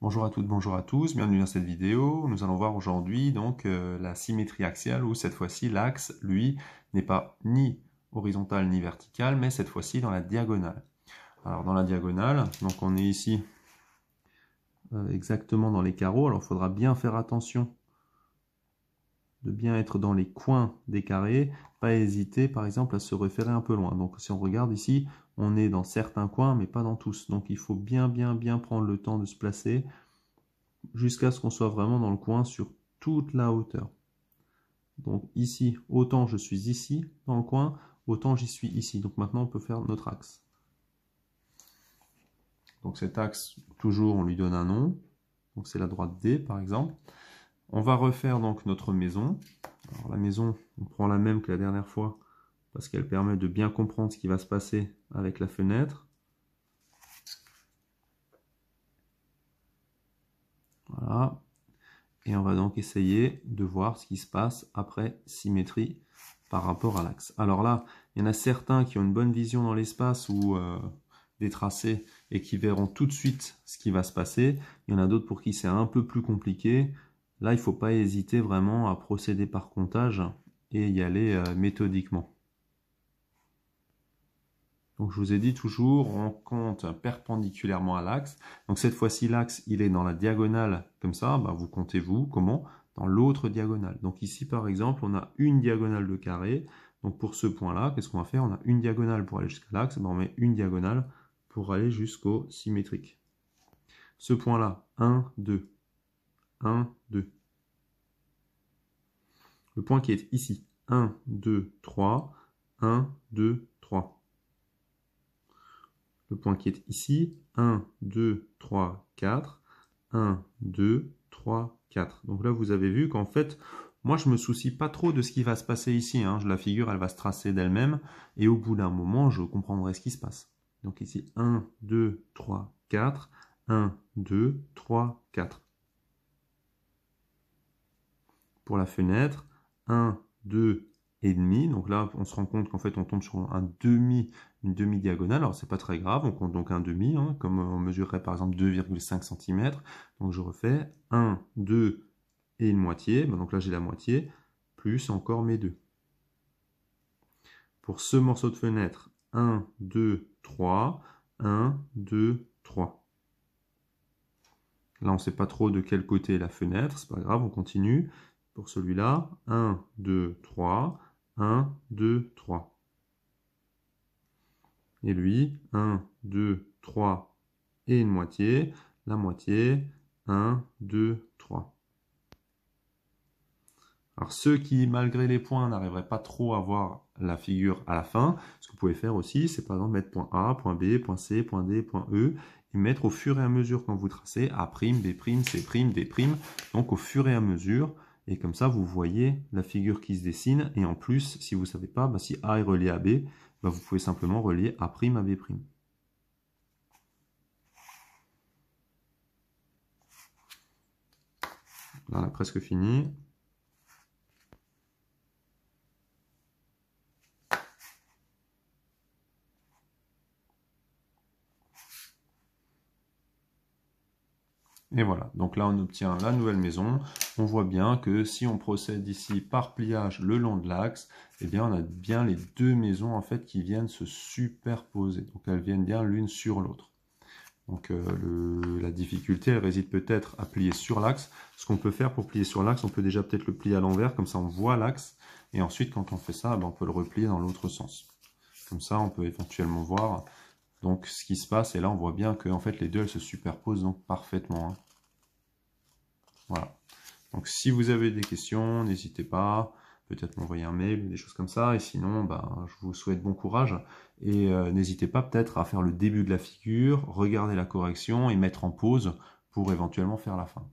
Bonjour à toutes, bonjour à tous, bienvenue dans cette vidéo. Nous allons voir aujourd'hui donc euh, la symétrie axiale où cette fois-ci l'axe, lui, n'est pas ni horizontal ni vertical, mais cette fois-ci dans la diagonale. Alors dans la diagonale, donc on est ici euh, exactement dans les carreaux, alors il faudra bien faire attention de bien être dans les coins des carrés, pas hésiter par exemple à se référer un peu loin. Donc si on regarde ici, on est dans certains coins mais pas dans tous. Donc il faut bien bien bien prendre le temps de se placer jusqu'à ce qu'on soit vraiment dans le coin sur toute la hauteur. Donc ici, autant je suis ici dans le coin, autant j'y suis ici. Donc maintenant on peut faire notre axe. Donc cet axe, toujours on lui donne un nom. Donc c'est la droite D par exemple. On va refaire donc notre maison. la maison, on prend la même que la dernière fois parce qu'elle permet de bien comprendre ce qui va se passer avec la fenêtre. Voilà. Et on va donc essayer de voir ce qui se passe après symétrie par rapport à l'axe. Alors là, il y en a certains qui ont une bonne vision dans l'espace ou euh, des tracés et qui verront tout de suite ce qui va se passer. Il y en a d'autres pour qui c'est un peu plus compliqué Là, il ne faut pas hésiter vraiment à procéder par comptage et y aller euh, méthodiquement. Donc je vous ai dit toujours, on compte perpendiculairement à l'axe. Donc cette fois-ci, l'axe, il est dans la diagonale comme ça. Bah, vous comptez vous, comment Dans l'autre diagonale. Donc ici, par exemple, on a une diagonale de carré. Donc pour ce point-là, qu'est-ce qu'on va faire On a une diagonale pour aller jusqu'à l'axe. Bah, on met une diagonale pour aller jusqu'au symétrique. Ce point-là, 1, 2, 1, 2. Le point qui est ici. 1, 2, 3. 1, 2, 3. Le point qui est ici. 1, 2, 3, 4. 1, 2, 3, 4. Donc là, vous avez vu qu'en fait, moi, je ne me soucie pas trop de ce qui va se passer ici. Hein. La figure, elle va se tracer d'elle-même. Et au bout d'un moment, je comprendrai ce qui se passe. Donc ici, 1, 2, 3, 4. 1, 2, 3, 4 pour la fenêtre, 1, 2 et demi. Donc là, on se rend compte qu'en fait, on tombe sur un demi, une demi-diagonale. Alors, c'est pas très grave, on compte donc un demi, hein, comme on mesurerait par exemple 2,5 cm. Donc, je refais 1, 2 et une moitié. Bah, donc là, j'ai la moitié, plus encore mes deux. Pour ce morceau de fenêtre, 1, 2, 3, 1, 2, 3. Là, on ne sait pas trop de quel côté la fenêtre, c'est pas grave, on continue pour celui-là. 1, 2, 3. 1, 2, 3. Et lui, 1, 2, 3 et une moitié. La moitié, 1, 2, 3. Alors ceux qui, malgré les points, n'arriveraient pas trop à voir la figure à la fin, ce que vous pouvez faire aussi, c'est par exemple mettre point A, point B, point C, point D, point E, et mettre au fur et à mesure quand vous tracez A', B', C', D', donc au fur et à mesure, et comme ça, vous voyez la figure qui se dessine. Et en plus, si vous ne savez pas, bah, si A est relié à B, bah, vous pouvez simplement relier A' à B'. Là, on presque fini. Et voilà, donc là on obtient la nouvelle maison. On voit bien que si on procède ici par pliage le long de l'axe, eh bien on a bien les deux maisons en fait qui viennent se superposer. Donc elles viennent bien l'une sur l'autre. Donc euh, la difficulté elle réside peut-être à plier sur l'axe. Ce qu'on peut faire pour plier sur l'axe, on peut déjà peut-être le plier à l'envers, comme ça on voit l'axe. Et ensuite quand on fait ça, eh ben, on peut le replier dans l'autre sens. Comme ça on peut éventuellement voir donc ce qui se passe, et là on voit bien que en fait les deux elles se superposent donc parfaitement. Hein. Voilà. Donc si vous avez des questions, n'hésitez pas, peut-être m'envoyer un mail, des choses comme ça, et sinon ben, je vous souhaite bon courage, et euh, n'hésitez pas peut-être à faire le début de la figure, regarder la correction et mettre en pause pour éventuellement faire la fin.